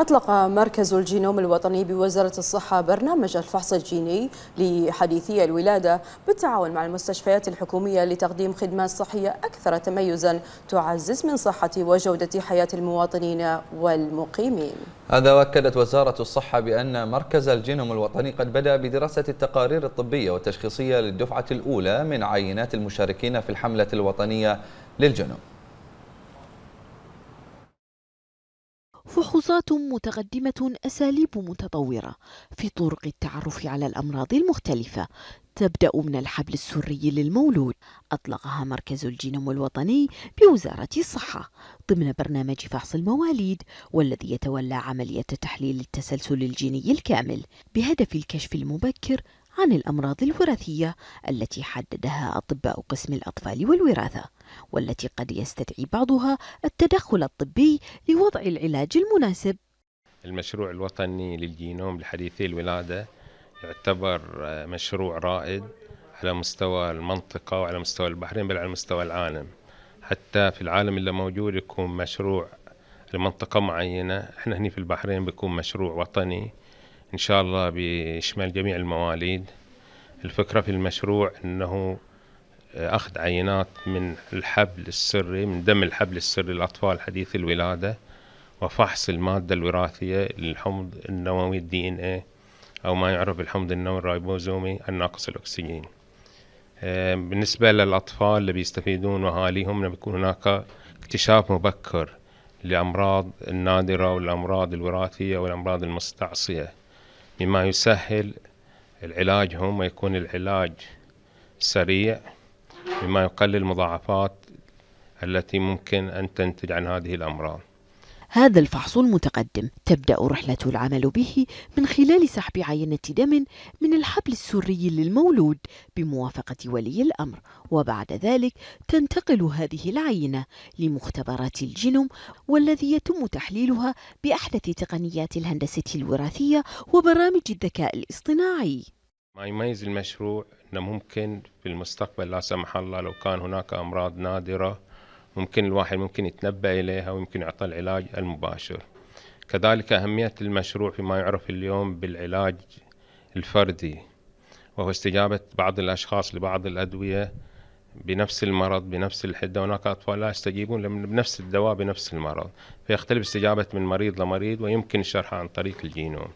أطلق مركز الجينوم الوطني بوزارة الصحة برنامج الفحص الجيني لحديثي الولادة بالتعاون مع المستشفيات الحكومية لتقديم خدمات صحية أكثر تميزا تعزز من صحة وجودة حياة المواطنين والمقيمين هذا وأكدت وزارة الصحة بأن مركز الجينوم الوطني قد بدأ بدراسة التقارير الطبية والتشخيصية للدفعة الأولى من عينات المشاركين في الحملة الوطنية للجنوم فحوصات متقدمة أساليب متطورة في طرق التعرف على الأمراض المختلفة تبدأ من الحبل السري للمولود أطلقها مركز الجينوم الوطني بوزارة الصحة ضمن برنامج فحص المواليد والذي يتولى عملية تحليل التسلسل الجيني الكامل بهدف الكشف المبكر عن الأمراض الوراثية التي حددها أطباء قسم الأطفال والوراثة، والتي قد يستدعي بعضها التدخل الطبي لوضع العلاج المناسب. المشروع الوطني للجينوم لحديثي الولادة يعتبر آه، مشروع رائد على مستوى المنطقة وعلى مستوى البحرين بل على مستوى العالم. حتى في العالم اللي موجود يكون مشروع لمنطقة معينة، احنا هنا في البحرين بيكون مشروع وطني إن شاء الله بشمال جميع المواليد الفكرة في المشروع أنه آه، أخذ عينات من الحبل السري من دم الحبل السري للأطفال حديث الولادة وفحص المادة الوراثية للحمض النووي الدي ان اي أو ما يعرف بالحمض النووي الرايبوزومي الناقص الأكسجين آه، بالنسبة للأطفال اللي بيستفيدون وأهاليهم بيكون هناك اكتشاف مبكر لأمراض النادرة والأمراض الوراثية والأمراض المستعصية مما يسهل العلاجهم ويكون العلاج سريع مما يقلل المضاعفات التي ممكن أن تنتج عن هذه الأمراض هذا الفحص المتقدم تبدأ رحلة العمل به من خلال سحب عينة دم من الحبل السري للمولود بموافقة ولي الأمر وبعد ذلك تنتقل هذه العينة لمختبرات الجينوم والذي يتم تحليلها بأحدث تقنيات الهندسة الوراثية وبرامج الذكاء الاصطناعي ما يميز المشروع أنه ممكن في المستقبل لا سمح الله لو كان هناك أمراض نادرة ممكن الواحد ممكن يتنبأ إليها ويمكن يعطى العلاج المباشر كذلك أهمية المشروع فيما يعرف اليوم بالعلاج الفردي وهو استجابة بعض الأشخاص لبعض الأدوية بنفس المرض بنفس الحدة هناك أطفال لا يستجيبون بنفس الدواء بنفس المرض فيختلف استجابة من مريض لمريض ويمكن شرحها عن طريق الجينوم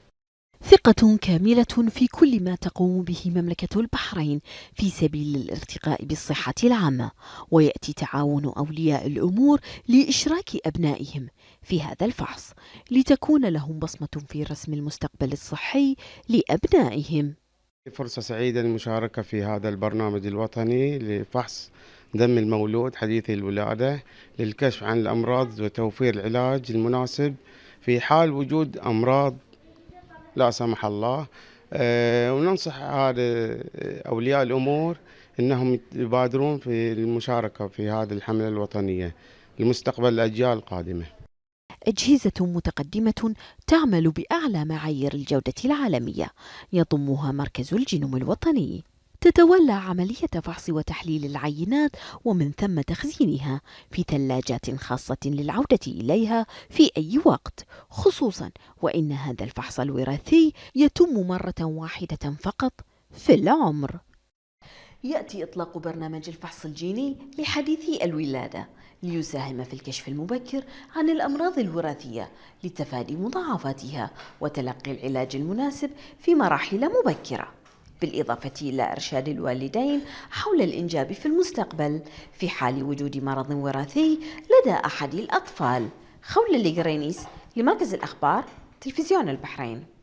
ثقة كاملة في كل ما تقوم به مملكة البحرين في سبيل الارتقاء بالصحة العامة، ويأتي تعاون أولياء الأمور لإشراك أبنائهم في هذا الفحص، لتكون لهم بصمة في رسم المستقبل الصحي لأبنائهم. فرصة سعيدة للمشاركة في هذا البرنامج الوطني لفحص دم المولود حديث الولادة للكشف عن الأمراض وتوفير العلاج المناسب في حال وجود أمراض لا سمح الله آه، وننصح هذا آه، اولياء الامور انهم يبادرون في المشاركه في هذه الحمله الوطنيه لمستقبل الاجيال القادمه. أجهزة متقدمة تعمل بأعلى معايير الجودة العالمية يضمها مركز الجينوم الوطني تتولى عملية فحص وتحليل العينات ومن ثم تخزينها في ثلاجات خاصة للعودة إليها في أي وقت، خصوصًا وإن هذا الفحص الوراثي يتم مرة واحدة فقط في العمر. يأتي إطلاق برنامج الفحص الجيني لحديثي الولادة ليساهم في الكشف المبكر عن الأمراض الوراثية لتفادي مضاعفاتها وتلقي العلاج المناسب في مراحل مبكرة بالإضافة إلى إرشاد الوالدين حول الإنجاب في المستقبل في حال وجود مرض وراثي لدى أحد الأطفال خولة لجرينيس لمركز الأخبار تلفزيون البحرين